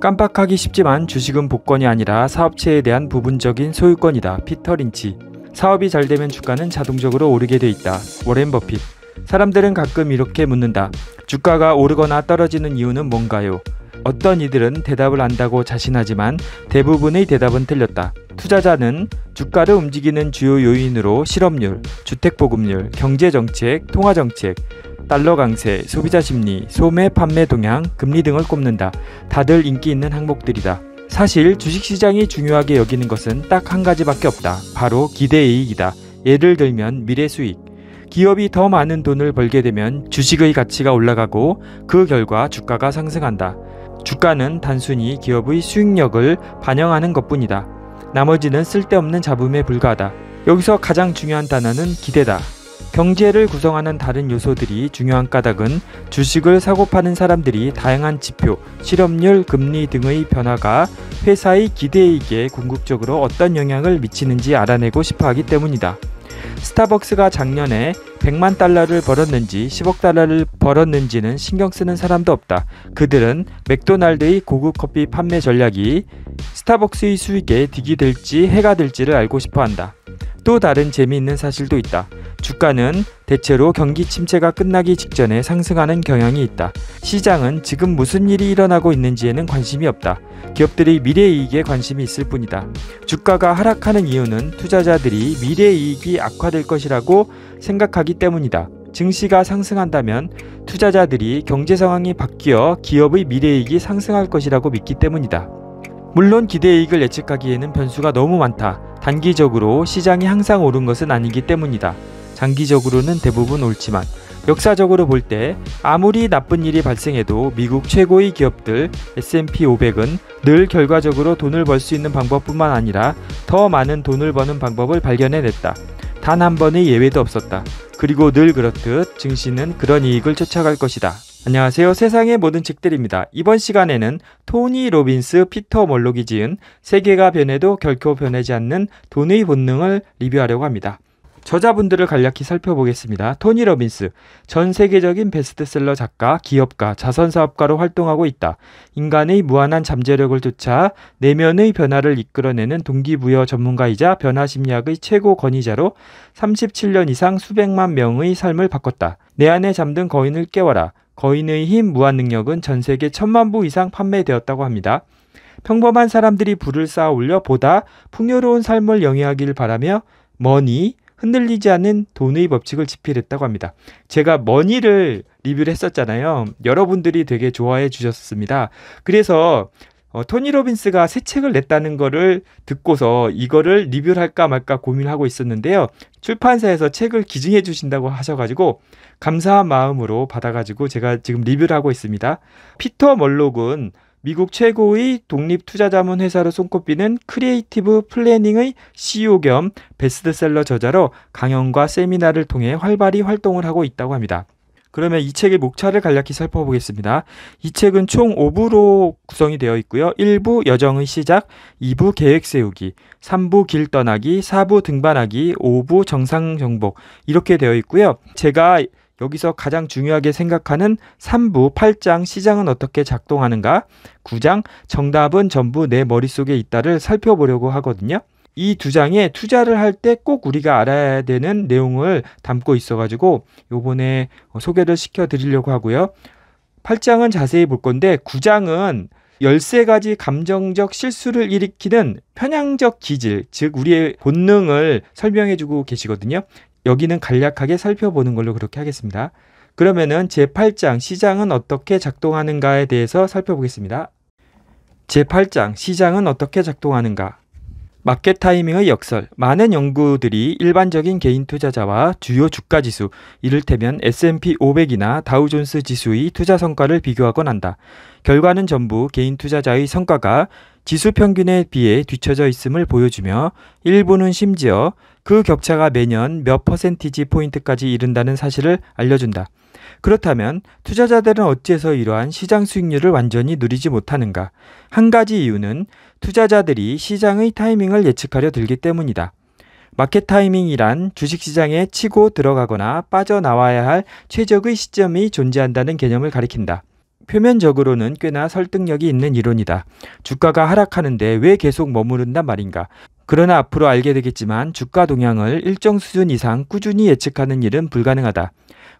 깜빡하기 쉽지만 주식은 복권이 아니라 사업체에 대한 부분적인 소유권이다. 피터 린치. 사업이 잘 되면 주가는 자동적으로 오르게 돼 있다. 워렌 버핏. 사람들은 가끔 이렇게 묻는다. 주가가 오르거나 떨어지는 이유는 뭔가요? 어떤 이들은 대답을 안다고 자신하지만 대부분의 대답은 틀렸다. 투자자는 주가를 움직이는 주요 요인으로 실업률, 주택보급률, 경제정책, 통화정책, 달러 강세, 소비자 심리, 소매 판매 동향, 금리 등을 꼽는다. 다들 인기 있는 항목들이다. 사실 주식시장이 중요하게 여기는 것은 딱 한 가지밖에 없다. 바로 기대이익이다. 예를 들면 미래 수익. 기업이 더 많은 돈을 벌게 되면 주식의 가치가 올라가고 그 결과 주가가 상승한다. 주가는 단순히 기업의 수익력을 반영하는 것뿐이다. 나머지는 쓸데없는 잡음에 불과하다. 여기서 가장 중요한 단어는 기대다. 경제를 구성하는 다른 요소들이 중요한 까닭은 주식을 사고 파는 사람들이 다양한 지표, 실업률, 금리 등의 변화가 회사의 기대에익에 궁극적으로 어떤 영향을 미치는지 알아내고 싶어 하기 때문이다. 스타벅스가 작년에 100만 달러를 벌었는지 10억 달러를 벌었는지는 신경 쓰는 사람도 없다. 그들은 맥도날드의 고급 커피 판매 전략이 스타벅스의 수익에 득이 될지 해가 될지를 알고 싶어 한다. 또 다른 재미있는 사실도 있다. 주가는 대체로 경기 침체가 끝나기 직전에 상승하는 경향이 있다. 시장은 지금 무슨 일이 일어나고 있는지에는 관심이 없다. 기업들이 미래 이익에 관심이 있을 뿐이다. 주가가 하락하는 이유는 투자자들이 미래 이익이 악화될 것이라고 생각하기 때문이다. 증시가 상승한다면 투자자들이 경제 상황이 바뀌어 기업의 미래이익이 상승할 것이라고 믿기 때문이다. 물론 기대이익을 예측하기에는 변수가 너무 많다. 단기적으로 시장이 항상 오른 것은 아니기 때문이다. 장기적으로는 대부분 옳지만 역사적으로 볼 때 아무리 나쁜 일이 발생해도 미국 최고의 기업들 S&P 500은 늘 결과적으로 돈을 벌 수 있는 방법뿐만 아니라 더 많은 돈을 버는 방법을 발견해냈다. 단 한 번의 예외도 없었다. 그리고 늘 그렇듯 증시는 그런 이익을 쫓아갈 것이다. 안녕하세요. 세상의 모든 책들입니다. 이번 시간에는 토니 로빈스, 피터 멀록이 지은 세계가 변해도 결코 변하지 않는 돈의 본능을 리뷰하려고 합니다. 저자분들을 간략히 살펴보겠습니다. 토니 로빈스, 전 세계적인 베스트셀러 작가, 기업가, 자선사업가로 활동하고 있다. 인간의 무한한 잠재력을 쫓아 내면의 변화를 이끌어내는 동기부여 전문가이자 변화심리학의 최고 권위자로 37년 이상 수백만 명의 삶을 바꿨다. 내 안에 잠든 거인을 깨워라. 거인의 힘 무한능력은 전 세계 천만 부 이상 판매되었다고 합니다. 평범한 사람들이 부를 쌓아 올려 보다 풍요로운 삶을 영위하길 바라며 머니, 흔들리지 않은 돈의 법칙을 집필했다고 합니다. 제가 머니를 리뷰를 했었잖아요. 여러분들이 되게 좋아해 주셨습니다. 그래서 어, 토니 로빈스가 새 책을 냈다는 거를 듣고서 이거를 리뷰를 할까 말까 고민하고 을 있었는데요. 출판사에서 책을 기증해 주신다고 하셔가지고 감사한 마음으로 받아가지고 제가 지금 리뷰를 하고 있습니다. 피터 멀록은 미국 최고의 독립투자자문 회사로 손꼽히는 크리에이티브 플래닝의 CEO 겸 베스트셀러 저자로 강연과 세미나를 통해 활발히 활동을 하고 있다고 합니다. 그러면 이 책의 목차를 간략히 살펴보겠습니다. 이 책은 총 5부로 구성이 되어 있고요. 1부 여정의 시작, 2부 계획 세우기, 3부 길 떠나기, 4부 등반하기, 5부 정상 정복 이렇게 되어 있고요. 제가 여기서 가장 중요하게 생각하는 3부 8장 시장은 어떻게 작동하는가, 9장 정답은 전부 내 머릿속에 있다를 살펴보려고 하거든요. 이두 장에 투자를 할 때 꼭 우리가 알아야 되는 내용을 담고 있어가지고 요번에 소개를 시켜드리려고 하고요. 8장은 자세히 볼 건데 9장은 13가지 감정적 실수를 일으키는 편향적 기질, 즉 우리의 본능을 설명해주고 계시거든요. 여기는 간략하게 살펴보는 걸로 그렇게 하겠습니다. 그러면은 제8장 시장은 어떻게 작동하는가에 대해서 살펴보겠습니다. 제8장 시장은 어떻게 작동하는가? 마켓 타이밍의 역설. 많은 연구들이 일반적인 개인 투자자와 주요 주가 지수, 이를테면 S&P 500이나 다우존스 지수의 투자 성과를 비교하곤 한다. 결과는 전부 개인 투자자의 성과가 지수 평균에 비해 뒤처져 있음을 보여주며 일부는 심지어 그 격차가 매년 몇 퍼센티지 포인트까지 이른다는 사실을 알려준다. 그렇다면 투자자들은 어찌해서 이러한 시장 수익률을 완전히 누리지 못하는가? 한 가지 이유는 투자자들이 시장의 타이밍을 예측하려 들기 때문이다. 마켓 타이밍이란 주식시장에 치고 들어가거나 빠져나와야 할 최적의 시점이 존재한다는 개념을 가리킨다. 표면적으로는 꽤나 설득력이 있는 이론이다. 주가가 하락하는데 왜 계속 머무른단 말인가? 그러나 앞으로 알게 되겠지만 주가 동향을 일정 수준 이상 꾸준히 예측하는 일은 불가능하다.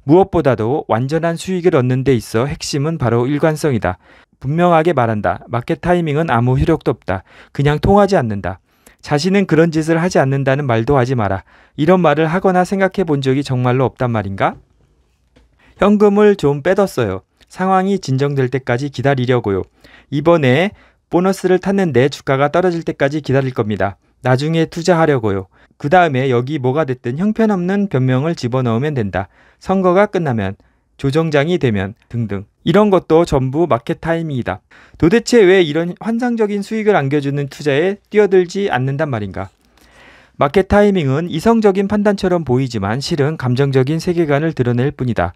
무엇보다도 완전한 수익을 얻는 데 있어 핵심은 바로 일관성이다. 분명하게 말한다. 마켓 타이밍은 아무 효력도 없다. 그냥 통하지 않는다. 자신은 그런 짓을 하지 않는다는 말도 하지 마라. 이런 말을 하거나 생각해 본 적이 정말로 없단 말인가? 현금을 좀 빼뒀어요. 상황이 진정될 때까지 기다리려고요. 이번에 보너스를 탔는데 주가가 떨어질 때까지 기다릴 겁니다. 나중에 투자하려고요. 그 다음에 여기 뭐가 됐든 형편없는 변명을 집어넣으면 된다. 선거가 끝나면, 조정장이 되면 등등. 이런 것도 전부 마켓 타이밍이다. 도대체 왜 이런 환상적인 수익을 안겨주는 투자에 뛰어들지 않는단 말인가? 마켓 타이밍은 이성적인 판단처럼 보이지만 실은 감정적인 세계관을 드러낼 뿐이다.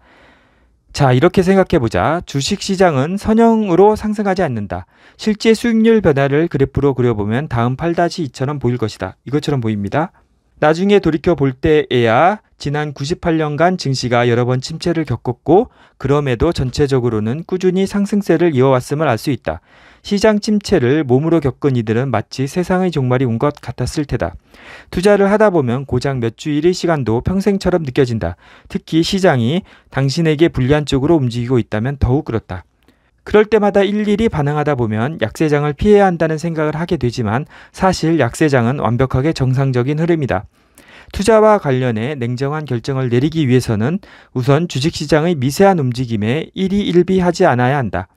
자, 이렇게 생각해보자. 주식 시장은 선형으로 상승하지 않는다. 실제 수익률 변화를 그래프로 그려보면 다음 8-2처럼 보일 것이다. 이것처럼 보입니다. 나중에 돌이켜 볼 때에야 지난 98년간 증시가 여러 번 침체를 겪었고 그럼에도 전체적으로는 꾸준히 상승세를 이어왔음을 알 수 있다. 시장 침체를 몸으로 겪은 이들은 마치 세상의 종말이 온 것 같았을 테다. 투자를 하다 보면 고작 몇 주일의 시간도 평생처럼 느껴진다. 특히 시장이 당신에게 불리한 쪽으로 움직이고 있다면 더욱 그렇다. 그럴 때마다 일일이 반응하다 보면 약세장을 피해야 한다는 생각을 하게 되지만 사실 약세장은 완벽하게 정상적인 흐름이다. 투자와 관련해 냉정한 결정을 내리기 위해서는 우선 주식시장의 미세한 움직임에 일희일비하지 않아야 한다.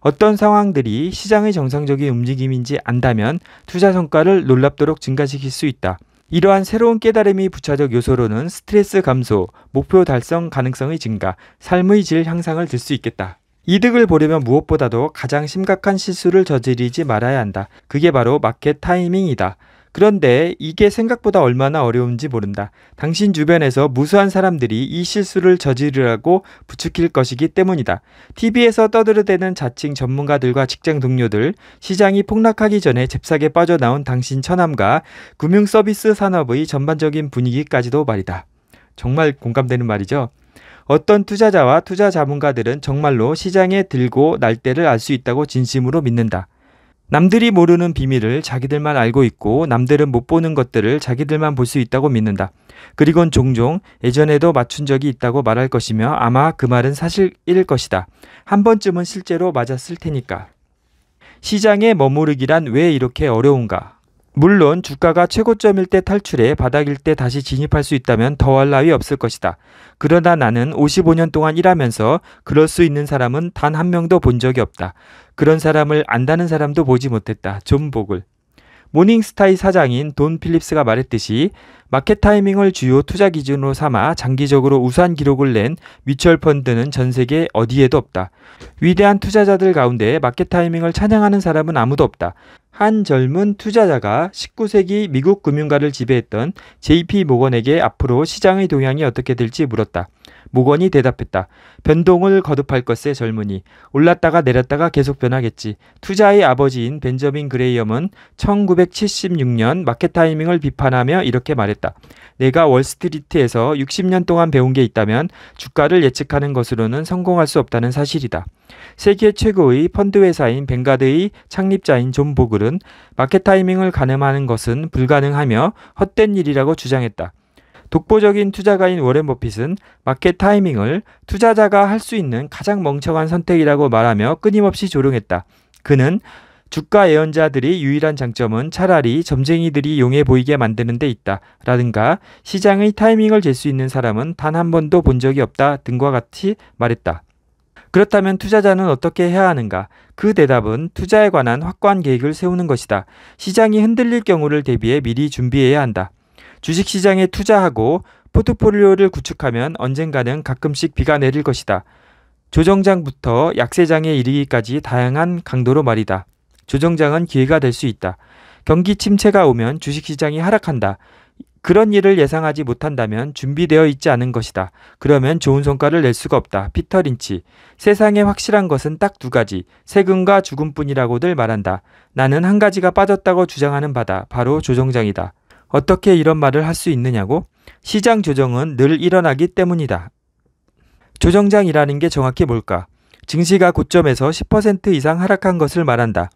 어떤 상황들이 시장의 정상적인 움직임인지 안다면 투자 성과를 놀랍도록 증가시킬 수 있다. 이러한 새로운 깨달음이 부차적 요소로는 스트레스 감소, 목표 달성 가능성의 증가, 삶의 질 향상을 들 수 있겠다. 이득을 보려면 무엇보다도 가장 심각한 실수를 저지르지 말아야 한다. 그게 바로 마켓 타이밍이다. 그런데 이게 생각보다 얼마나 어려운지 모른다. 당신 주변에서 무수한 사람들이 이 실수를 저지르라고 부추길 것이기 때문이다. TV에서 떠들어대는 자칭 전문가들과 직장 동료들, 시장이 폭락하기 전에 잽싸게 빠져나온 당신 처남과 금융 서비스 산업의 전반적인 분위기까지도 말이다. 정말 공감되는 말이죠. 어떤 투자자와 투자 자문가들은 정말로 시장에 들고 날 때를 알 수 있다고 진심으로 믿는다. 남들이 모르는 비밀을 자기들만 알고 있고 남들은 못 보는 것들을 자기들만 볼 수 있다고 믿는다. 그리곤 종종 예전에도 맞춘 적이 있다고 말할 것이며 아마 그 말은 사실일 것이다. 한 번쯤은 실제로 맞았을 테니까. 시장에 머무르기란 왜 이렇게 어려운가? 물론 주가가 최고점일 때 탈출해 바닥일 때 다시 진입할 수 있다면 더할 나위 없을 것이다. 그러나 나는 55년 동안 일하면서 그럴 수 있는 사람은 단 한 명도 본 적이 없다. 그런 사람을 안다는 사람도 보지 못했다. 존복을. 모닝스타의 사장인 돈 필립스가 말했듯이 마켓 타이밍을 주요 투자 기준으로 삼아 장기적으로 우수한 기록을 낸 뮤추얼 펀드는 전 세계 어디에도 없다. 위대한 투자자들 가운데 마켓 타이밍을 찬양하는 사람은 아무도 없다. 한 젊은 투자자가 19세기 미국 금융가를 지배했던 JP 모건에게 앞으로 시장의 동향이 어떻게 될지 물었다. 모건이 대답했다. 변동을 거듭할 것의 젊은이. 올랐다가 내렸다가 계속 변하겠지. 투자의 아버지인 벤저민 그레이엄은 1976년 마켓 타이밍을 비판하며 이렇게 말했다. 내가 월스트리트에서 60년 동안 배운 게 있다면 주가를 예측하는 것으로는 성공할 수 없다는 사실이다. 세계 최고의 펀드 회사인 벵가드의 창립자인 존 보글은 마켓 타이밍을 가늠하는 것은 불가능하며 헛된 일이라고 주장했다. 독보적인 투자가인 워렌 버핏은 마켓 타이밍을 투자자가 할 수 있는 가장 멍청한 선택이라고 말하며 끊임없이 조롱했다. 그는 주가 예언자들이 유일한 장점은 차라리 점쟁이들이 용해 보이게 만드는 데 있다. 라든가 시장의 타이밍을 잴 수 있는 사람은 단 한 번도 본 적이 없다. 등과 같이 말했다. 그렇다면 투자자는 어떻게 해야 하는가? 그 대답은 투자에 관한 확고한 계획을 세우는 것이다. 시장이 흔들릴 경우를 대비해 미리 준비해야 한다. 주식 시장에 투자하고 포트폴리오를 구축하면 언젠가는 가끔씩 비가 내릴 것이다. 조정장부터 약세장에 이르기까지 다양한 강도로 말이다. 조정장은 기회가 될 수 있다. 경기 침체가 오면 주식시장이 하락한다. 그런 일을 예상하지 못한다면 준비되어 있지 않은 것이다. 그러면 좋은 성과를 낼 수가 없다. 피터 린치. 세상에 확실한 것은 딱 두 가지. 세금과 죽음뿐이라고들 말한다. 나는 한 가지가 빠졌다고 주장하는 바다. 바로 조정장이다. 어떻게 이런 말을 할 수 있느냐고? 시장 조정은 늘 일어나기 때문이다. 조정장이라는 게 정확히 뭘까? 증시가 고점에서 10% 이상 하락한 것을 말한다.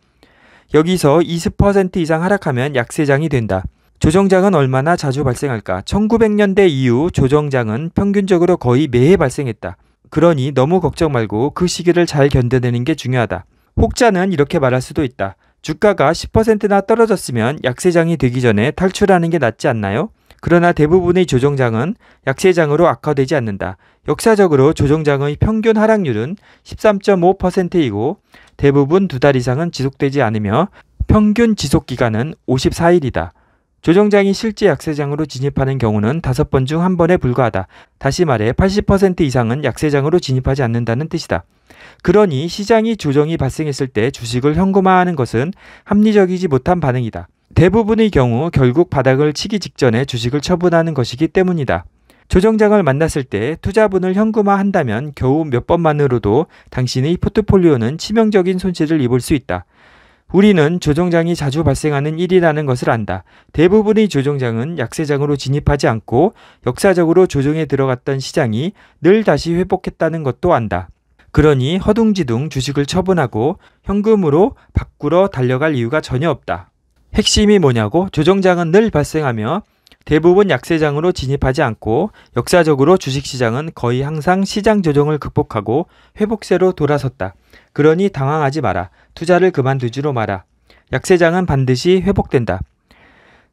여기서 20% 이상 하락하면 약세장이 된다. 조정장은 얼마나 자주 발생할까? 1900년대 이후 조정장은 평균적으로 거의 매해 발생했다. 그러니 너무 걱정 말고 그 시기를 잘 견뎌내는 게 중요하다. 혹자는 이렇게 말할 수도 있다. 주가가 10%나 떨어졌으면 약세장이 되기 전에 탈출하는 게 낫지 않나요? 그러나 대부분의 조정장은 약세장으로 악화되지 않는다. 역사적으로 조정장의 평균 하락률은 13.5%이고 대부분 두 달 이상은 지속되지 않으며 평균 지속기간은 54일이다. 조정장이 실제 약세장으로 진입하는 경우는 다섯 번 중 한 번에 불과하다. 다시 말해 80% 이상은 약세장으로 진입하지 않는다는 뜻이다. 그러니 시장이 조정이 발생했을 때 주식을 현금화하는 것은 합리적이지 못한 반응이다. 대부분의 경우 결국 바닥을 치기 직전에 주식을 처분하는 것이기 때문이다. 조정장을 만났을 때 투자분을 현금화한다면 겨우 몇 번만으로도 당신의 포트폴리오는 치명적인 손실을 입을 수 있다. 우리는 조종장이 자주 발생하는 일이라는 것을 안다. 대부분의 조종장은 약세장으로 진입하지 않고 역사적으로 조종에 들어갔던 시장이 늘 다시 회복했다는 것도 안다. 그러니 허둥지둥 주식을 처분하고 현금으로 바꾸러 달려갈 이유가 전혀 없다. 핵심이 뭐냐고 조종장은늘 발생하며 대부분 약세장으로 진입하지 않고 역사적으로 주식시장은 거의 항상 시장 조정을 극복하고 회복세로 돌아섰다. 그러니 당황하지 마라. 투자를 그만두지로 마라. 약세장은 반드시 회복된다.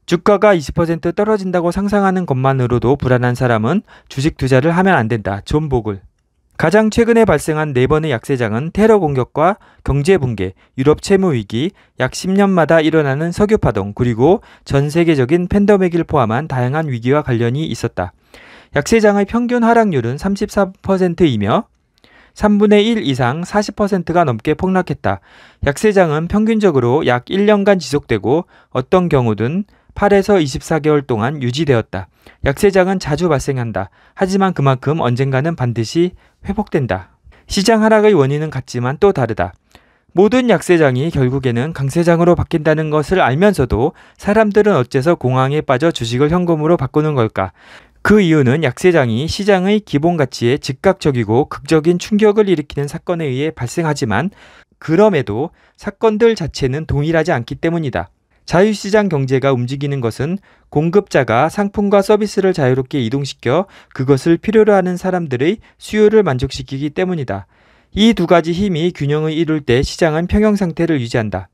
주가가 20% 떨어진다고 상상하는 것만으로도 불안한 사람은 주식 투자를 하면 안 된다. 존 복을. 가장 최근에 발생한 네 번의 약세장은 테러 공격과 경제 붕괴, 유럽 채무 위기, 약 10년마다 일어나는 석유 파동, 그리고 전 세계적인 팬더맥을 포함한 다양한 위기와 관련이 있었다. 약세장의 평균 하락률은 34%이며 3분의 1 이상 40%가 넘게 폭락했다. 약세장은 평균적으로 약 1년간 지속되고 어떤 경우든 8에서 24개월 동안 유지되었다. 약세장은 자주 발생한다. 하지만 그만큼 언젠가는 반드시 회복된다. 시장 하락의 원인은 같지만 또 다르다. 모든 약세장이 결국에는 강세장으로 바뀐다는 것을 알면서도 사람들은 어째서 공황에 빠져 주식을 현금으로 바꾸는 걸까? 그 이유는 약세장이 시장의 기본 가치에 즉각적이고 극적인 충격을 일으키는 사건에 의해 발생하지만 그럼에도 사건들 자체는 동일하지 않기 때문이다. 자유시장 경제가 움직이는 것은 공급자가 상품과 서비스를 자유롭게 이동시켜 그것을 필요로 하는 사람들의 수요를 만족시키기 때문이다. 이 두 가지 힘이 균형을 이룰 때 시장은 평형 상태를 유지한다.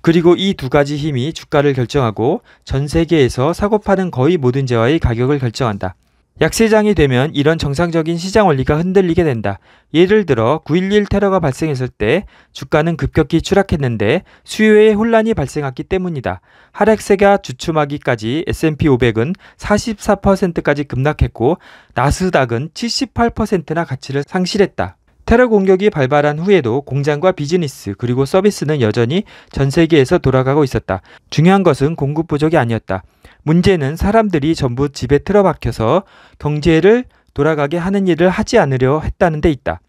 그리고 이 두 가지 힘이 주가를 결정하고 전 세계에서 사고 파는 거의 모든 재화의 가격을 결정한다. 약세장이 되면 이런 정상적인 시장 원리가 흔들리게 된다. 예를 들어 9.11 테러가 발생했을 때 주가는 급격히 추락했는데 수요에 혼란이 발생했기 때문이다. 하락세가 주춤하기까지 S&P 500은 44%까지 급락했고 나스닥은 78%나 가치를 상실했다. 테러 공격이 발발한 후에도 공장과 비즈니스 그리고 서비스는 여전히 전 세계에서 돌아가고 있었다. 중요한 것은 공급 부족이 아니었다. 문제는 사람들이 전부 집에 틀어박혀서 경제를 돌아가게 하는 일을 하지 않으려 했다는 데 있다.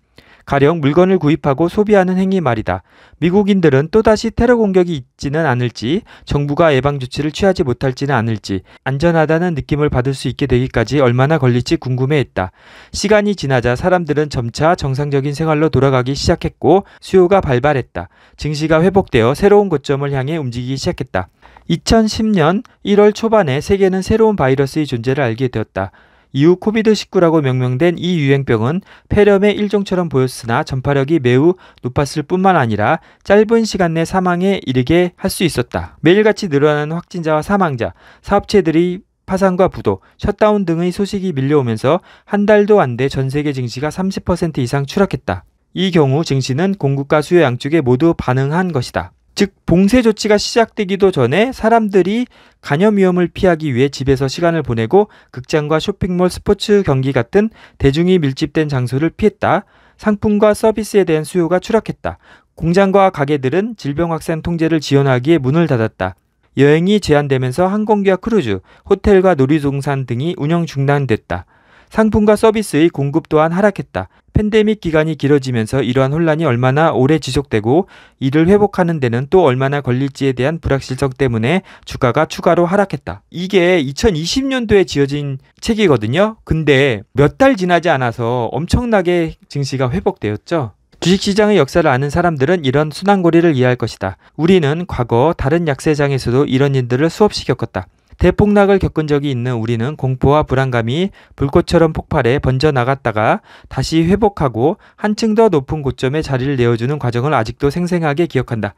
가령 물건을 구입하고 소비하는 행위 말이다. 미국인들은 또다시 테러 공격이 있지는 않을지 정부가 예방 조치를 취하지 못할지는 않을지 안전하다는 느낌을 받을 수 있게 되기까지 얼마나 걸릴지 궁금해했다. 시간이 지나자 사람들은 점차 정상적인 생활로 돌아가기 시작했고 수요가 발발했다. 증시가 회복되어 새로운 고점을 향해 움직이기 시작했다. 2010년 1월 초반에 세계는 새로운 바이러스의 존재를 알게 되었다. 이후 코비드19라고 명명된 이 유행병은 폐렴의 일종처럼 보였으나 전파력이 매우 높았을 뿐만 아니라 짧은 시간 내 사망에 이르게 할 수 있었다. 매일같이 늘어나는 확진자와 사망자, 사업체들이 파산과 부도, 셧다운 등의 소식이 밀려오면서 한 달도 안 돼 전 세계 증시가 30% 이상 추락했다. 이 경우 증시는 공급과 수요 양쪽에 모두 반응한 것이다. 즉 봉쇄 조치가 시작되기도 전에 사람들이 간염 위험을 피하기 위해 집에서 시간을 보내고 극장과 쇼핑몰, 스포츠 경기 같은 대중이 밀집된 장소를 피했다. 상품과 서비스에 대한 수요가 추락했다. 공장과 가게들은 질병 확산 통제를 지원하기에 문을 닫았다. 여행이 제한되면서 항공기와 크루즈, 호텔과 놀이동산 등이 운영 중단됐다. 상품과 서비스의 공급 또한 하락했다. 팬데믹 기간이 길어지면서 이러한 혼란이 얼마나 오래 지속되고 이를 회복하는 데는 또 얼마나 걸릴지에 대한 불확실성 때문에 주가가 추가로 하락했다. 이게 2020년도에 지어진 책이거든요. 근데 몇 달 지나지 않아서 엄청나게 증시가 회복되었죠. 주식시장의 역사를 아는 사람들은 이런 순환고리를 이해할 것이다. 우리는 과거 다른 약세장에서도 이런 일들을 수없이 겪었다. 대폭락을 겪은 적이 있는 우리는 공포와 불안감이 불꽃처럼 폭발해 번져나갔다가 다시 회복하고 한층 더 높은 고점에 자리를 내어주는 과정을 아직도 생생하게 기억한다.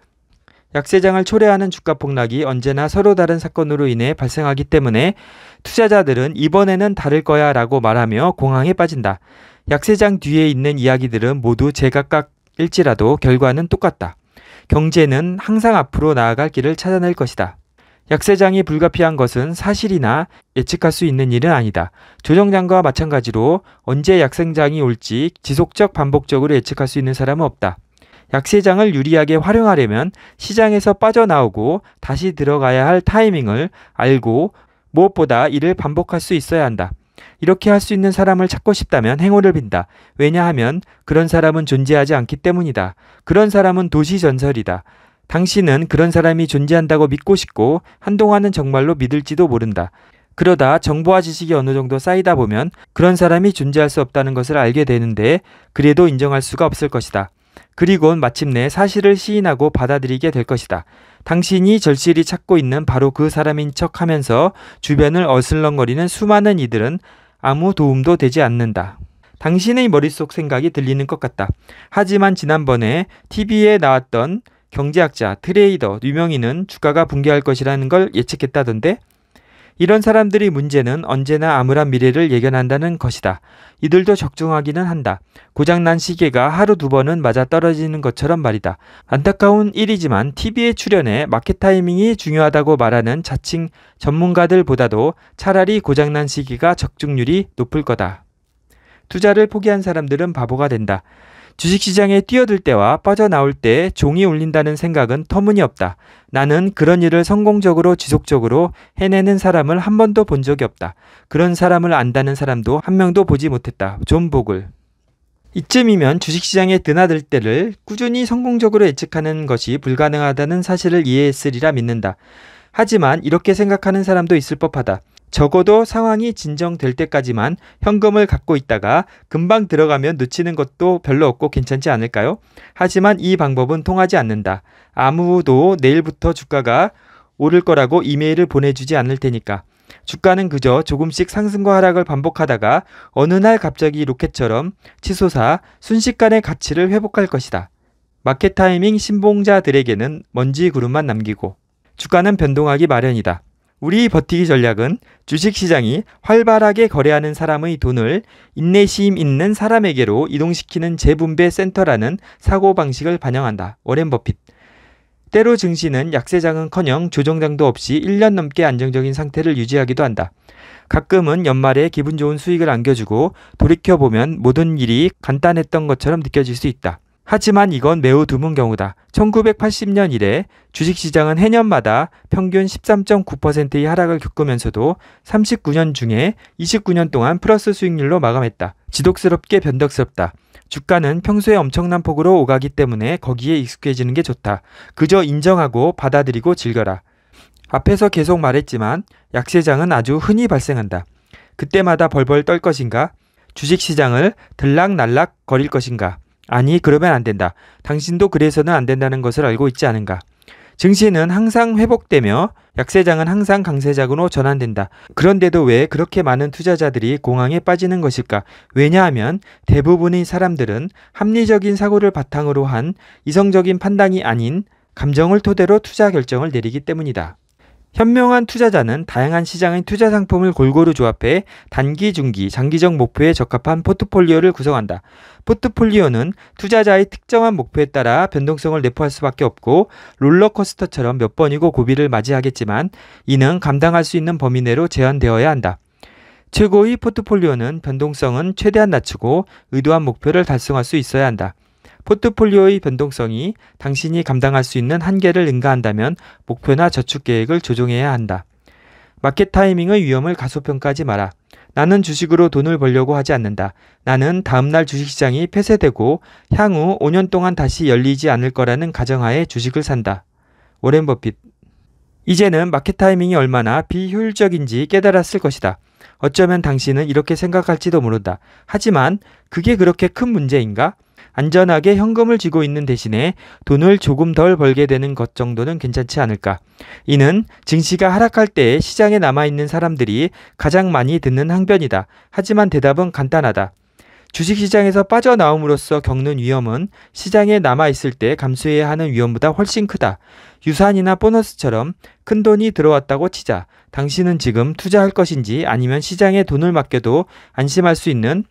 약세장을 초래하는 주가 폭락이 언제나 서로 다른 사건으로 인해 발생하기 때문에 투자자들은 이번에는 다를 거야 라고 말하며 공항에 빠진다. 약세장 뒤에 있는 이야기들은 모두 제각각일지라도 결과는 똑같다. 경제는 항상 앞으로 나아갈 길을 찾아낼 것이다. 약세장이 불가피한 것은 사실이나 예측할 수 있는 일은 아니다. 조정장과 마찬가지로 언제 약세장이 올지 지속적 반복적으로 예측할 수 있는 사람은 없다. 약세장을 유리하게 활용하려면 시장에서 빠져나오고 다시 들어가야 할 타이밍을 알고 무엇보다 이를 반복할 수 있어야 한다. 이렇게 할 수 있는 사람을 찾고 싶다면 행운을 빈다. 왜냐하면 그런 사람은 존재하지 않기 때문이다. 그런 사람은 도시 전설이다. 당신은 그런 사람이 존재한다고 믿고 싶고 한동안은 정말로 믿을지도 모른다. 그러다 정보와 지식이 어느 정도 쌓이다 보면 그런 사람이 존재할 수 없다는 것을 알게 되는데 그래도 인정할 수가 없을 것이다. 그리곤 마침내 사실을 시인하고 받아들이게 될 것이다. 당신이 절실히 찾고 있는 바로 그 사람인 척 하면서 주변을 어슬렁거리는 수많은 이들은 아무 도움도 되지 않는다. 당신의 머릿속 생각이 들리는 것 같다. 하지만 지난번에 TV에 나왔던 경제학자, 트레이더, 유명인은 주가가 붕괴할 것이라는 걸 예측했다던데 이런 사람들이 문제는 언제나 암울한 미래를 예견한다는 것이다. 이들도 적중하기는 한다. 고장난 시계가 하루 두 번은 맞아 떨어지는 것처럼 말이다. 안타까운 일이지만 TV에 출연해 마켓 타이밍이 중요하다고 말하는 자칭 전문가들보다도 차라리 고장난 시기가 적중률이 높을 거다. 투자를 포기한 사람들은 바보가 된다. 주식시장에 뛰어들 때와 빠져나올 때 종이 울린다는 생각은 터무니없다. 나는 그런 일을 성공적으로 지속적으로 해내는 사람을 한 번도 본 적이 없다. 그런 사람을 안다는 사람도 한 명도 보지 못했다. 존 보글. 이쯤이면 주식시장에 드나들 때를 꾸준히 성공적으로 예측하는 것이 불가능하다는 사실을 이해했으리라 믿는다. 하지만 이렇게 생각하는 사람도 있을 법하다. 적어도 상황이 진정될 때까지만 현금을 갖고 있다가 금방 들어가면 놓치는 것도 별로 없고 괜찮지 않을까요? 하지만 이 방법은 통하지 않는다. 아무도 내일부터 주가가 오를 거라고 이메일을 보내주지 않을 테니까. 주가는 그저 조금씩 상승과 하락을 반복하다가 어느 날 갑자기 로켓처럼 치솟아 순식간에 가치를 회복할 것이다. 마켓 타이밍 신봉자들에게는 먼지 구름만 남기고 주가는 변동하기 마련이다. 우리 버티기 전략은 주식시장이 활발하게 거래하는 사람의 돈을 인내심 있는 사람에게로 이동시키는 재분배 센터라는 사고방식을 반영한다. 워렌 버핏. 때로 증시는 약세장은커녕 조정장도 없이 1년 넘게 안정적인 상태를 유지하기도 한다. 가끔은 연말에 기분 좋은 수익을 안겨주고 돌이켜보면 모든 일이 간단했던 것처럼 느껴질 수 있다. 하지만 이건 매우 드문 경우다. 1980년 이래 주식시장은 해년마다 평균 13.9%의 하락을 겪으면서도 39년 중에 29년 동안 플러스 수익률로 마감했다. 지독스럽게 변덕스럽다. 주가는 평소에 엄청난 폭으로 오가기 때문에 거기에 익숙해지는 게 좋다. 그저 인정하고 받아들이고 즐겨라. 앞에서 계속 말했지만 약세장은 아주 흔히 발생한다. 그때마다 벌벌 떨 것인가? 주식시장을 들락날락 거릴 것인가? 아니, 그러면 안 된다. 당신도 그래서는 안 된다는 것을 알고 있지 않은가. 증시는 항상 회복되며 약세장은 항상 강세장으로 전환된다. 그런데도 왜 그렇게 많은 투자자들이 공황에 빠지는 것일까? 왜냐하면 대부분의 사람들은 합리적인 사고를 바탕으로 한 이성적인 판단이 아닌 감정을 토대로 투자 결정을 내리기 때문이다. 현명한 투자자는 다양한 시장의 투자 상품을 골고루 조합해 단기, 중기, 장기적 목표에 적합한 포트폴리오를 구성한다. 포트폴리오는 투자자의 특정한 목표에 따라 변동성을 내포할 수밖에 없고 롤러코스터처럼 몇 번이고 고비를 맞이하겠지만 이는 감당할 수 있는 범위 내로 제한되어야 한다. 최고의 포트폴리오는 변동성은 최대한 낮추고 의도한 목표를 달성할 수 있어야 한다. 포트폴리오의 변동성이 당신이 감당할 수 있는 한계를 능가한다면 목표나 저축 계획을 조정해야 한다. 마켓 타이밍의 위험을 가소평가하지 마라. 나는 주식으로 돈을 벌려고 하지 않는다. 나는 다음날 주식시장이 폐쇄되고 향후 5년 동안 다시 열리지 않을 거라는 가정하에 주식을 산다. 워렌 버핏. 이제는 마켓 타이밍이 얼마나 비효율적인지 깨달았을 것이다. 어쩌면 당신은 이렇게 생각할지도 모른다. 하지만 그게 그렇게 큰 문제인가? 안전하게 현금을 쥐고 있는 대신에 돈을 조금 덜 벌게 되는 것 정도는 괜찮지 않을까. 이는 증시가 하락할 때 시장에 남아있는 사람들이 가장 많이 듣는 항변이다. 하지만 대답은 간단하다. 주식시장에서 빠져나옴으로써 겪는 위험은 시장에 남아있을 때 감수해야 하는 위험보다 훨씬 크다. 유산이나 보너스처럼 큰 돈이 들어왔다고 치자. 당신은 지금 투자할 것인지 아니면 시장에 돈을 맡겨도 안심할 수 있는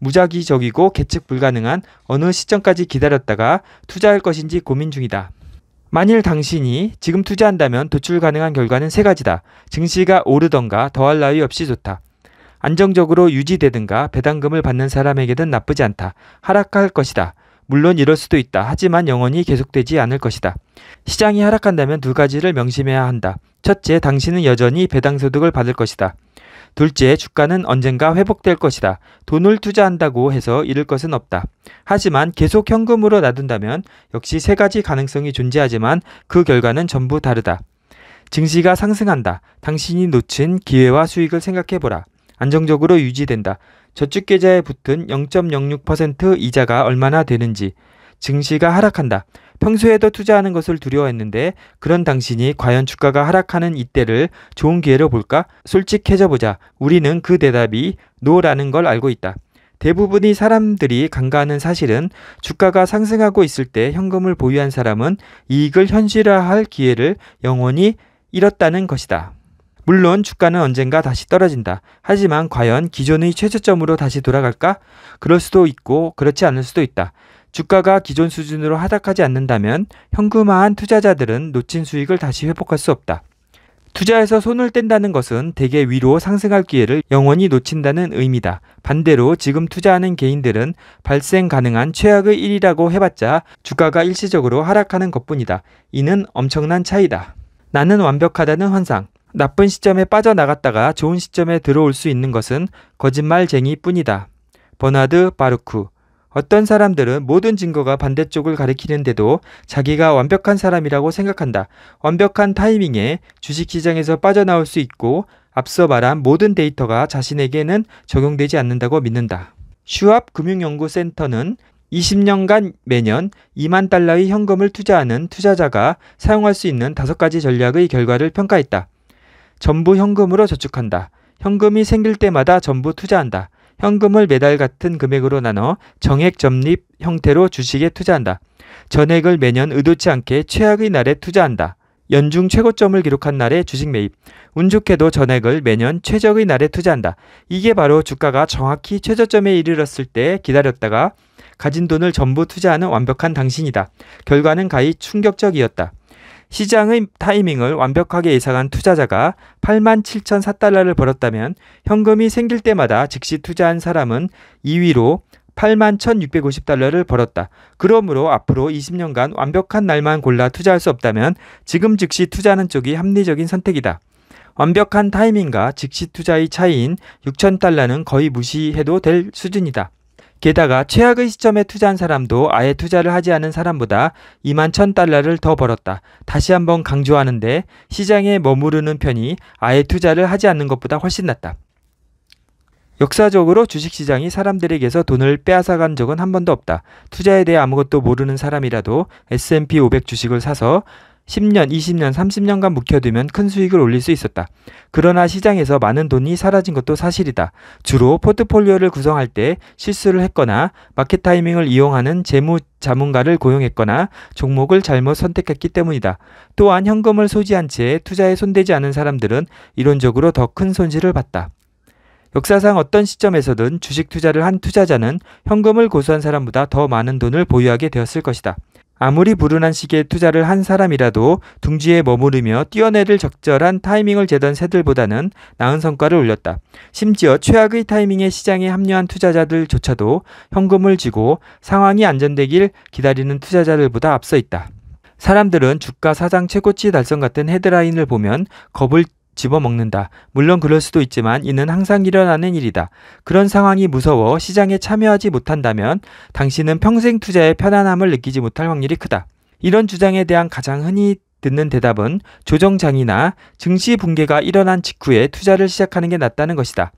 무작위적이고 계측 불가능한 어느 시점까지 기다렸다가 투자할 것인지 고민 중이다. 만일 당신이 지금 투자한다면 도출 가능한 결과는 세 가지다. 증시가 오르던가 더할 나위 없이 좋다. 안정적으로 유지되든가 배당금을 받는 사람에게는 나쁘지 않다. 하락할 것이다. 물론 이럴 수도 있다. 하지만 영원히 계속되지 않을 것이다. 시장이 하락한다면 두 가지를 명심해야 한다. 첫째, 당신은 여전히 배당소득을 받을 것이다. 둘째, 주가는 언젠가 회복될 것이다. 돈을 투자한다고 해서 잃을 것은 없다. 하지만 계속 현금으로 놔둔다면 역시 세 가지 가능성이 존재하지만 그 결과는 전부 다르다. 증시가 상승한다. 당신이 놓친 기회와 수익을 생각해보라. 안정적으로 유지된다. 저축계좌에 붙은 0.06% 이자가 얼마나 되는지. 증시가 하락한다. 평소에도 투자하는 것을 두려워했는데 그런 당신이 과연 주가가 하락하는 이때를 좋은 기회로 볼까? 솔직해져 보자. 우리는 그 대답이 노라는 걸 알고 있다. 대부분의 사람들이 간과하는 사실은 주가가 상승하고 있을 때 현금을 보유한 사람은 이익을 현실화할 기회를 영원히 잃었다는 것이다. 물론 주가는 언젠가 다시 떨어진다. 하지만 과연 기존의 최저점으로 다시 돌아갈까? 그럴 수도 있고 그렇지 않을 수도 있다. 주가가 기존 수준으로 하락하지 않는다면 현금화한 투자자들은 놓친 수익을 다시 회복할 수 없다. 투자에서 손을 뗀다는 것은 대개 위로 상승할 기회를 영원히 놓친다는 의미다. 반대로 지금 투자하는 개인들은 발생 가능한 최악의 1이라고 해봤자 주가가 일시적으로 하락하는 것뿐이다. 이는 엄청난 차이다. 나는 완벽하다는 환상. 나쁜 시점에 빠져나갔다가 좋은 시점에 들어올 수 있는 것은 거짓말쟁이 뿐이다. 버나드 바루크 어떤 사람들은 모든 증거가 반대쪽을 가리키는데도 자기가 완벽한 사람이라고 생각한다. 완벽한 타이밍에 주식시장에서 빠져나올 수 있고 앞서 말한 모든 데이터가 자신에게는 적용되지 않는다고 믿는다. 슈압 금융연구센터는 20년간 매년 2만 달러의 현금을 투자하는 투자자가 사용할 수 있는 5가지 전략의 결과를 평가했다. 전부 현금으로 저축한다. 현금이 생길 때마다 전부 투자한다. 현금을 매달 같은 금액으로 나눠 정액 점립 형태로 주식에 투자한다. 전액을 매년 의도치 않게 최악의 날에 투자한다. 연중 최고점을 기록한 날에 주식 매입. 운 좋게도 전액을 매년 최적의 날에 투자한다. 이게 바로 주가가 정확히 최저점에 이르렀을 때 기다렸다가 가진 돈을 전부 투자하는 완벽한 당신이다. 결과는 가히 충격적이었다. 시장의 타이밍을 완벽하게 예상한 투자자가 8만 7천 4달러를 벌었다면 현금이 생길 때마다 즉시 투자한 사람은 2위로 8만 1,650달러를 벌었다. 그러므로 앞으로 20년간 완벽한 날만 골라 투자할 수 없다면 지금 즉시 투자하는 쪽이 합리적인 선택이다. 완벽한 타이밍과 즉시 투자의 차이인 6,000달러는 거의 무시해도 될 수준이다. 게다가 최악의 시점에 투자한 사람도 아예 투자를 하지 않은 사람보다 2만 1000달러를 더 벌었다. 다시 한번 강조하는데 시장에 머무르는 편이 아예 투자를 하지 않는 것보다 훨씬 낫다. 역사적으로 주식시장이 사람들에게서 돈을 빼앗아간 적은 한 번도 없다. 투자에 대해 아무것도 모르는 사람이라도 S&P 500 주식을 사서 10년, 20년, 30년간 묵혀두면 큰 수익을 올릴 수 있었다. 그러나 시장에서 많은 돈이 사라진 것도 사실이다. 주로 포트폴리오를 구성할 때 실수를 했거나 마켓 타이밍을 이용하는 재무 자문가를 고용했거나 종목을 잘못 선택했기 때문이다. 또한 현금을 소지한 채 투자에 손대지 않은 사람들은 이론적으로 더 큰 손실을 봤다. 역사상 어떤 시점에서든 주식 투자를 한 투자자는 현금을 고수한 사람보다 더 많은 돈을 보유하게 되었을 것이다. 아무리 불운한 시기에 투자를 한 사람이라도 둥지에 머무르며 뛰어내릴 적절한 타이밍을 재던 새들보다는 나은 성과를 올렸다. 심지어 최악의 타이밍에 시장에 합류한 투자자들조차도 현금을 쥐고 상황이 안전되길 기다리는 투자자들보다 앞서 있다. 사람들은 주가 사상 최고치 달성 같은 헤드라인을 보면 겁을 집어먹는다. 물론 그럴 수도 있지만 이는 항상 일어나는 일이다. 그런 상황이 무서워 시장에 참여하지 못한다면 당신은 평생 투자의 편안함을 느끼지 못할 확률이 크다. 이런 주장에 대한 가장 흔히 듣는 대답은 조정장이나 증시 붕괴가 일어난 직후에 투자를 시작하는 게 낫다는 것이다.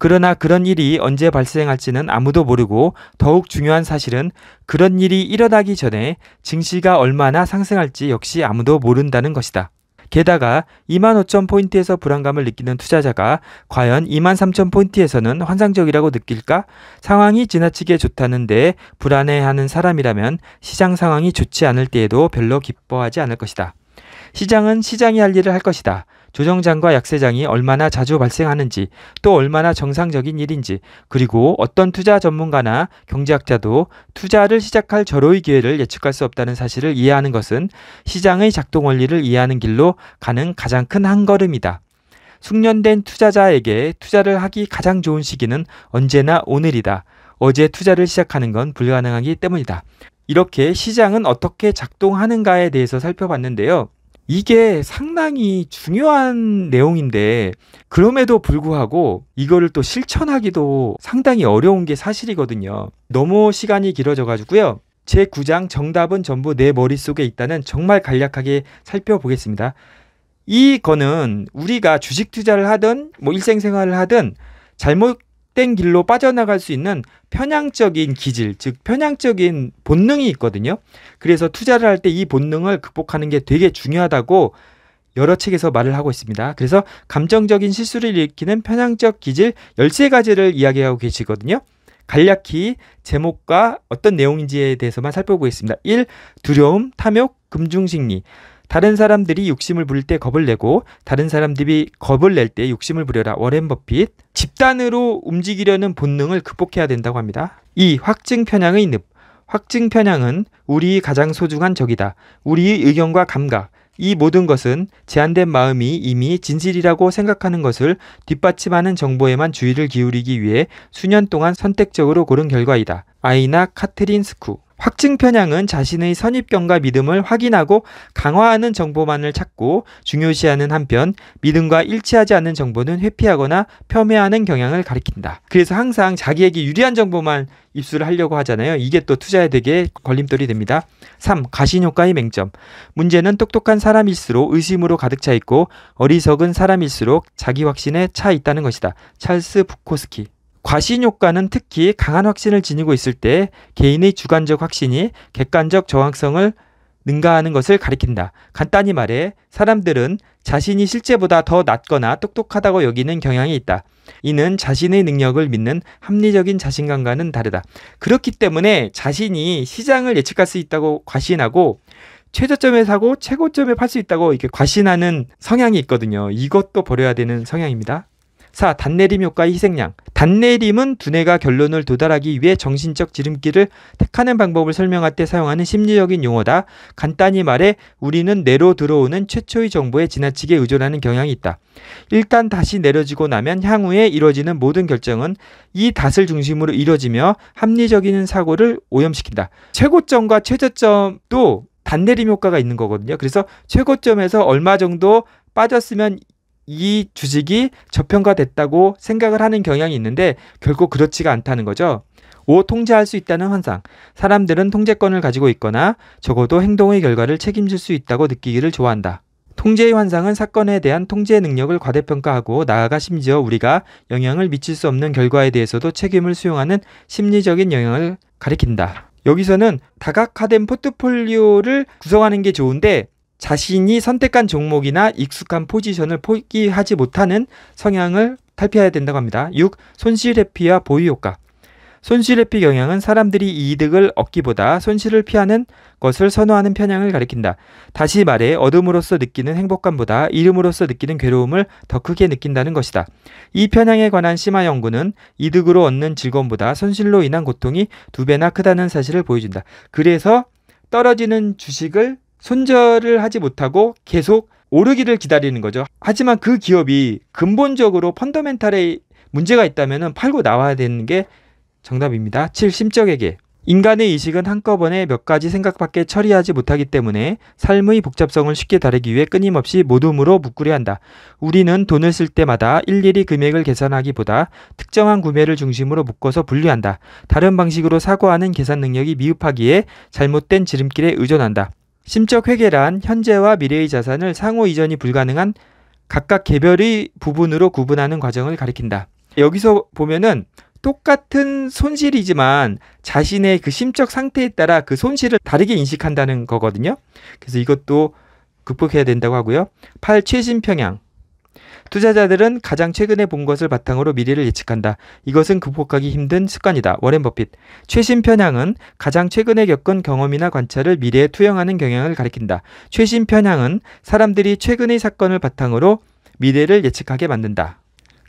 그러나 그런 일이 언제 발생할지는 아무도 모르고 더욱 중요한 사실은 그런 일이 일어나기 전에 증시가 얼마나 상승할지 역시 아무도 모른다는 것이다. 게다가 25,000포인트에서 불안감을 느끼는 투자자가 과연 23,000포인트에서는 환상적이라고 느낄까? 상황이 지나치게 좋다는데 불안해하는 사람이라면 시장 상황이 좋지 않을 때에도 별로 기뻐하지 않을 것이다. 시장은 시장이 할 일을 할 것이다. 조정장과 약세장이 얼마나 자주 발생하는지 또 얼마나 정상적인 일인지 그리고 어떤 투자 전문가나 경제학자도 투자를 시작할 절호의 기회를 예측할 수 없다는 사실을 이해하는 것은 시장의 작동 원리를 이해하는 길로 가는 가장 큰 한 걸음이다. 숙련된 투자자에게 투자를 하기 가장 좋은 시기는 언제나 오늘이다. 어제 투자를 시작하는 건 불가능하기 때문이다. 이렇게 시장은 어떻게 작동하는가에 대해서 살펴봤는데요. 이게 상당히 중요한 내용인데 그럼에도 불구하고 이거를 또 실천하기도 상당히 어려운 게 사실이거든요. 너무 시간이 길어져 가지고요. 제 9장 정답은 전부 내 머릿속에 있다는 정말 간략하게 살펴보겠습니다. 이거는 우리가 주식 투자를 하든 뭐 일생생활을 하든 잘못 잘된 길로 빠져나갈 수 있는 편향적인 기질, 즉 편향적인 본능이 있거든요. 그래서 투자를 할 때 이 본능을 극복하는 게 되게 중요하다고 여러 책에서 말을 하고 있습니다. 그래서 감정적인 실수를 일으키는 편향적 기질 13가지를 이야기하고 계시거든요. 간략히 제목과 어떤 내용인지에 대해서만 살펴보겠습니다. 1. 두려움, 탐욕, 금중식리 다른 사람들이 욕심을 부릴 때 겁을 내고 다른 사람들이 겁을 낼 때 욕심을 부려라. 워렌 버핏. 집단으로 움직이려는 본능을 극복해야 된다고 합니다. 이 확증 편향의 늪. 확증 편향은 우리의 가장 소중한 적이다. 우리의 의견과 감각, 이 모든 것은 제한된 마음이 이미 진실이라고 생각하는 것을 뒷받침하는 정보에만 주의를 기울이기 위해 수년 동안 선택적으로 고른 결과이다. 아이나 카트린 스쿠 확증 편향은 자신의 선입견과 믿음을 확인하고 강화하는 정보만을 찾고 중요시하는 한편 믿음과 일치하지 않는 정보는 회피하거나 폄훼하는 경향을 가리킨다. 그래서 항상 자기에게 유리한 정보만 입수를 하려고 하잖아요. 이게 또 투자에 되게 걸림돌이 됩니다. 3. 가신효과의 맹점. 문제는 똑똑한 사람일수록 의심으로 가득 차 있고 어리석은 사람일수록 자기 확신에 차 있다는 것이다. 찰스 부코스키. 과신 효과는 특히 강한 확신을 지니고 있을 때 개인의 주관적 확신이 객관적 저항성을 능가하는 것을 가리킨다. 간단히 말해 사람들은 자신이 실제보다 더 낫거나 똑똑하다고 여기는 경향이 있다. 이는 자신의 능력을 믿는 합리적인 자신감과는 다르다. 그렇기 때문에 자신이 시장을 예측할 수 있다고 과신하고 최저점에 사고 최고점에 팔 수 있다고 이렇게 과신하는 성향이 있거든요. 이것도 버려야 되는 성향입니다. 4. 단내림 효과의 희생양. 단내림은 두뇌가 결론을 도달하기 위해 정신적 지름길을 택하는 방법을 설명할 때 사용하는 심리적인 용어다. 간단히 말해 우리는 뇌로 들어오는 최초의 정보에 지나치게 의존하는 경향이 있다. 일단 다시 내려지고 나면 향후에 이뤄지는 모든 결정은 이 닷을 중심으로 이뤄지며 합리적인 사고를 오염시킨다. 최고점과 최저점도 단내림 효과가 있는 거거든요. 그래서 최고점에서 얼마 정도 빠졌으면 이 주식이 저평가됐다고 생각을 하는 경향이 있는데 결코 그렇지가 않다는 거죠. 5. 통제할 수 있다는 환상. 사람들은 통제권을 가지고 있거나 적어도 행동의 결과를 책임질 수 있다고 느끼기를 좋아한다. 통제의 환상은 사건에 대한 통제 능력을 과대평가하고 나아가 심지어 우리가 영향을 미칠 수 없는 결과에 대해서도 책임을 수용하는 심리적인 영향을 가리킨다. 여기서는 다각화된 포트폴리오를 구성하는 게 좋은데 자신이 선택한 종목이나 익숙한 포지션을 포기하지 못하는 성향을 탈피해야 된다고 합니다. 6. 손실회피와 보유효과 손실회피 경향은 사람들이 이득을 얻기보다 손실을 피하는 것을 선호하는 편향을 가리킨다. 다시 말해 얻음으로써 느끼는 행복감보다 이름으로써 느끼는 괴로움을 더 크게 느낀다는 것이다. 이 편향에 관한 심화 연구는 이득으로 얻는 즐거움보다 손실로 인한 고통이 두 배나 크다는 사실을 보여준다. 그래서 떨어지는 주식을 손절을 하지 못하고 계속 오르기를 기다리는 거죠. 하지만 그 기업이 근본적으로 펀더멘탈에 문제가 있다면 팔고 나와야 되는 게 정답입니다. 7. 심적에게 인간의 이식은 한꺼번에 몇 가지 생각밖에 처리하지 못하기 때문에 삶의 복잡성을 쉽게 다루기 위해 끊임없이 모둠으로 묶으려 한다. 우리는 돈을 쓸 때마다 일일이 금액을 계산하기보다 특정한 구매를 중심으로 묶어서 분류한다. 다른 방식으로 사고하는 계산 능력이 미흡하기에 잘못된 지름길에 의존한다. 심적 회계란 현재와 미래의 자산을 상호 이전이 불가능한 각각 개별의 부분으로 구분하는 과정을 가리킨다. 여기서 보면은 똑같은 손실이지만 자신의 그 심적 상태에 따라 그 손실을 다르게 인식한다는 거거든요. 그래서 이것도 극복해야 된다고 하고요. 8. 최신 평양. 투자자들은 가장 최근에 본 것을 바탕으로 미래를 예측한다. 이것은 극복하기 힘든 습관이다. 워렌 버핏. 최신 편향은 가장 최근에 겪은 경험이나 관찰을 미래에 투영하는 경향을 가리킨다. 최신 편향은 사람들이 최근의 사건을 바탕으로 미래를 예측하게 만든다.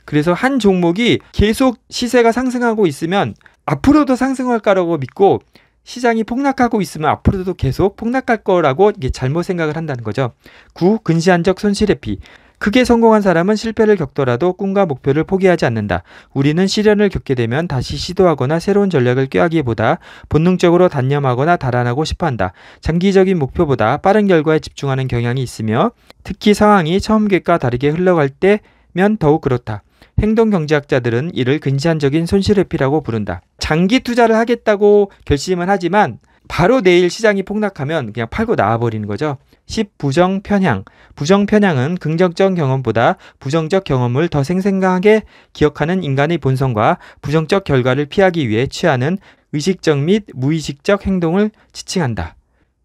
그래서 한 종목이 계속 시세가 상승하고 있으면 앞으로도 상승할 거라고 믿고 시장이 폭락하고 있으면 앞으로도 계속 폭락할 거라고 잘못 생각을 한다는 거죠. 구 근시안적 손실회피. 크게 성공한 사람은 실패를 겪더라도 꿈과 목표를 포기하지 않는다. 우리는 시련을 겪게 되면 다시 시도하거나 새로운 전략을 꾀하기보다 본능적으로 단념하거나 달아나고 싶어 한다. 장기적인 목표보다 빠른 결과에 집중하는 경향이 있으며 특히 상황이 처음 계획과 다르게 흘러갈 때면 더욱 그렇다. 행동 경제학자들은 이를 근시한적인 손실 회피라고 부른다. 장기 투자를 하겠다고 결심은 하지만 바로 내일 시장이 폭락하면 그냥 팔고 나와버리는 거죠. 10. 부정 편향. 부정 편향은 긍정적 경험보다 부정적 경험을 더 생생하게 기억하는 인간의 본성과 부정적 결과를 피하기 위해 취하는 의식적 및 무의식적 행동을 지칭한다.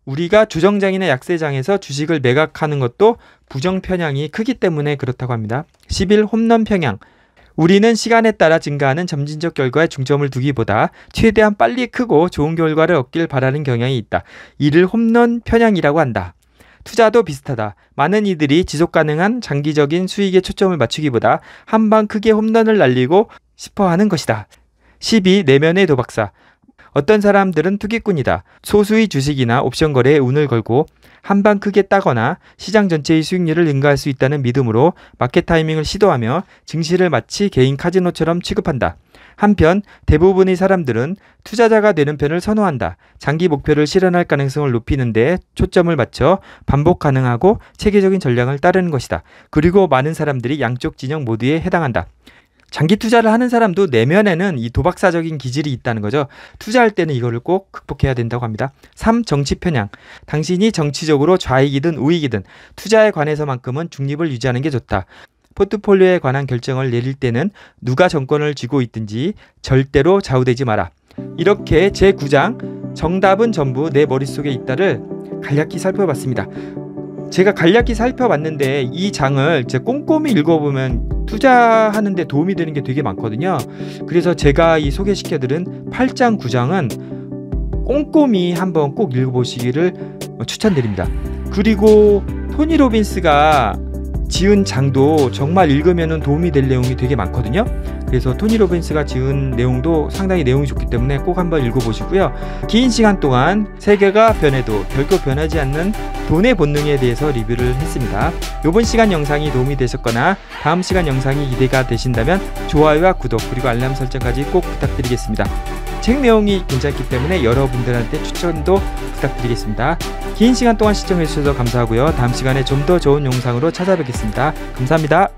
우리가 주정장이나 약세장에서 주식을 매각하는 것도 부정 편향이 크기 때문에 그렇다고 합니다. 11. 홈런 편향. 우리는 시간에 따라 증가하는 점진적 결과에 중점을 두기보다 최대한 빨리 크고 좋은 결과를 얻길 바라는 경향이 있다. 이를 홈런 편향이라고 한다. 투자도 비슷하다. 많은 이들이 지속 가능한 장기적인 수익에 초점을 맞추기보다 한방 크게 홈런을 날리고 싶어 하는 것이다. 12. 내면의 도박사. 어떤 사람들은 투기꾼이다. 소수의 주식이나 옵션 거래에 운을 걸고 한방 크게 따거나 시장 전체의 수익률을 능가할 수 있다는 믿음으로 마켓 타이밍을 시도하며 증시를 마치 개인 카지노처럼 취급한다. 한편 대부분의 사람들은 투자자가 되는 편을 선호한다. 장기 목표를 실현할 가능성을 높이는데 초점을 맞춰 반복 가능하고 체계적인 전략을 따르는 것이다. 그리고 많은 사람들이 양쪽 진영 모두에 해당한다. 장기 투자를 하는 사람도 내면에는 이 도박사적인 기질이 있다는 거죠. 투자할 때는 이거를 꼭 극복해야 된다고 합니다. 3. 정치 편향. 당신이 정치적으로 좌익이든 우익이든 투자에 관해서만큼은 중립을 유지하는 게 좋다. 포트폴리오에 관한 결정을 내릴 때는 누가 정권을 쥐고 있든지 절대로 좌우되지 마라. 이렇게 제9장 정답은 전부 내 머릿속에 있다를 간략히 살펴봤습니다. 제가 간략히 살펴봤는데 이 장을 제 꼼꼼히 읽어보면 투자하는데 도움이 되는 게 되게 많거든요. 그래서 제가 이 소개시켜드린 8장, 9장은 꼼꼼히 한번 꼭 읽어보시기를 추천드립니다. 그리고 토니 로빈스가 지은 장도 정말 읽으면 도움이 될 내용이 되게 많거든요. 그래서 토니 로빈스가 지은 내용도 상당히 내용이 좋기 때문에 꼭 한번 읽어보시고요. 긴 시간 동안 세계가 변해도 결코 변하지 않는 돈의 본능에 대해서 리뷰를 했습니다. 이번 시간 영상이 도움이 되셨거나 다음 시간 영상이 기대가 되신다면 좋아요와 구독 그리고 알람 설정까지 꼭 부탁드리겠습니다. 책 내용이 괜찮기 때문에 여러분들한테 추천도 부탁드리겠습니다. 긴 시간 동안 시청해주셔서 감사하고요. 다음 시간에 좀 더 좋은 영상으로 찾아뵙겠습니다. 감사합니다.